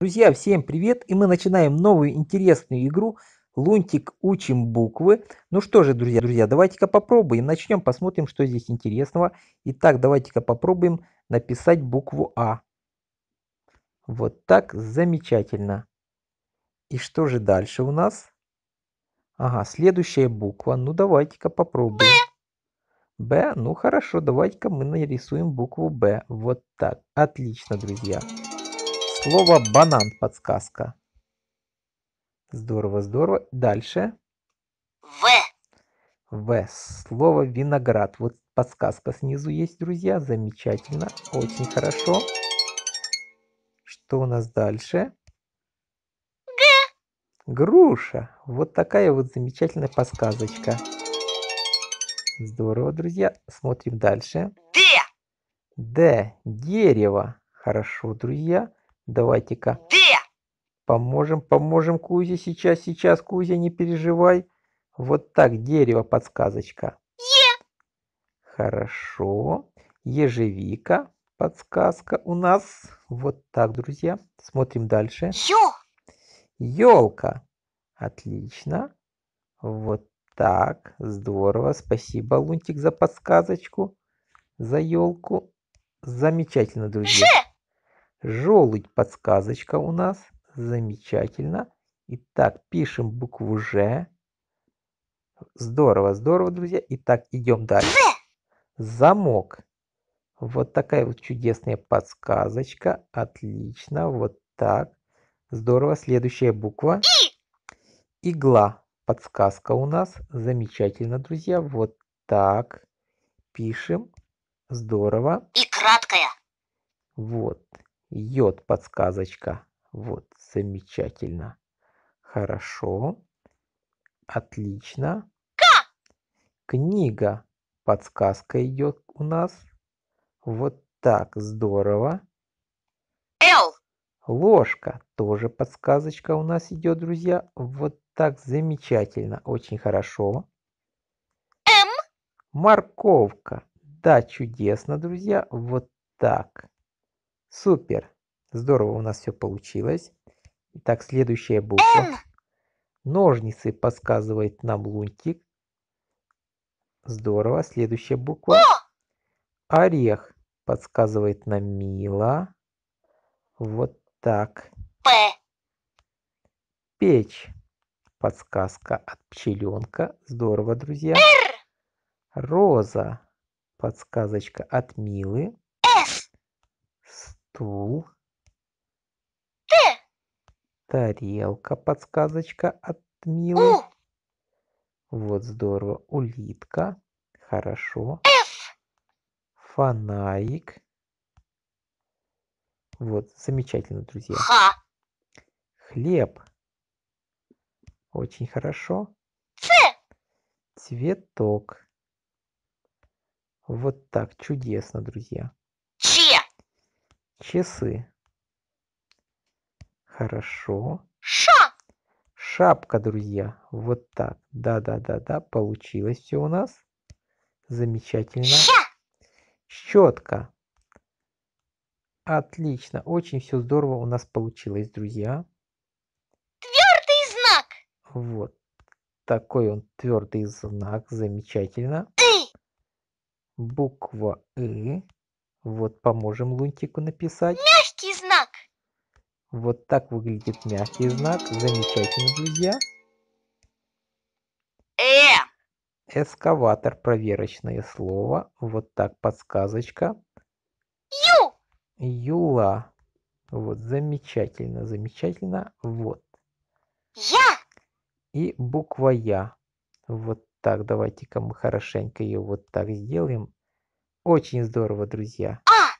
Друзья, всем привет! И мы начинаем новую интересную игру Лунтик учим буквы. Ну что же, друзья, друзья, давайте-ка попробуем. Начнем, посмотрим, что здесь интересного. Итак, давайте-ка попробуем написать букву А. Вот так, замечательно. И что же дальше у нас? Ага, следующая буква. Ну давайте-ка попробуем. Б. Ну хорошо, давайте-ка мы нарисуем букву Б. Вот так. Отлично, друзья. Друзья. Слово банан подсказка. Здорово, здорово. Дальше. В. В. Слово виноград. Вот подсказка снизу есть, друзья. Замечательно. Очень хорошо. Что у нас дальше? Г. Груша. Вот такая вот замечательная подсказочка. Здорово, друзья. Смотрим дальше. Д. Д. Дерево. Хорошо, друзья. Давайте-ка. Где? Поможем, поможем Кузе сейчас, сейчас, Кузя, не переживай. Вот так, дерево, подсказочка. Е. Хорошо. Ежевика, подсказка у нас. Вот так, друзья. Смотрим дальше. Ё. Ёлка. Отлично. Вот так, здорово. Спасибо, Лунтик, за подсказочку, за елку. Замечательно, друзья. Ж. Желудь подсказочка у нас. Замечательно. Итак, пишем букву Ж. Здорово, здорово, друзья. Итак, идем дальше. Замок. Вот такая вот чудесная подсказочка. Отлично. Вот так. Здорово. Следующая буква. Игла. Подсказка у нас. Замечательно, друзья. Вот так. Пишем. Здорово. И краткая. Вот йод подсказочка. Вот, замечательно. Хорошо. Отлично. К. Книга. Подсказка идет у нас. Вот так, здорово. Л. Ложка. Тоже подсказочка у нас идет, друзья. Вот так, замечательно. Очень хорошо. М. Морковка. Да, чудесно, друзья. Вот так. Супер. Здорово у нас все получилось. Итак, следующая буква. М. Ножницы подсказывает нам лунтик. Здорово. Следующая буква. О. Орех подсказывает нам Мила. Вот так. П. Печь. Подсказка от пчеленка. Здорово, друзья. Р. Роза. Подсказочка от Милы стул Т. Тарелка, подсказочка от Милы. У. Вот здорово. Улитка. Хорошо. Ф. Фонарик. Вот, замечательно, друзья. Х. Хлеб. Очень хорошо. Ц. Цветок. Вот так, чудесно, друзья часы. Хорошо. Шапка. Шапка, друзья. Вот так. Да-да-да-да. Получилось все у нас. Замечательно. Ща. Щетка. Отлично. Очень все здорово у нас получилось, друзья. Твердый знак. Вот. Такой он твердый знак. Замечательно. И. Буква И. Вот поможем Лунтику написать. Мягкий знак. Вот так выглядит мягкий знак. Замечательно, друзья. Э. Эскаватор, проверочное слово. Вот так подсказочка. Ю. Юла. Вот, замечательно, замечательно. Вот. Я. И буква Я. Вот так, давайте-ка мы хорошенько ее вот так сделаем. Очень здорово, друзья. А!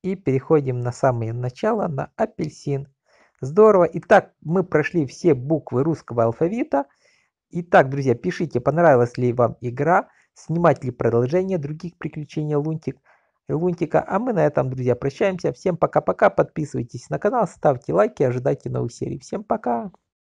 И переходим на самое начало, на апельсин. Здорово. Итак, мы прошли все буквы русского алфавита. Итак, друзья, пишите, понравилась ли вам игра, снимать ли продолжение других приключений Лунтик, Лунтика. А мы на этом, друзья, прощаемся. Всем пока-пока. Подписывайтесь на канал, ставьте лайки, ожидайте новых серий. Всем пока.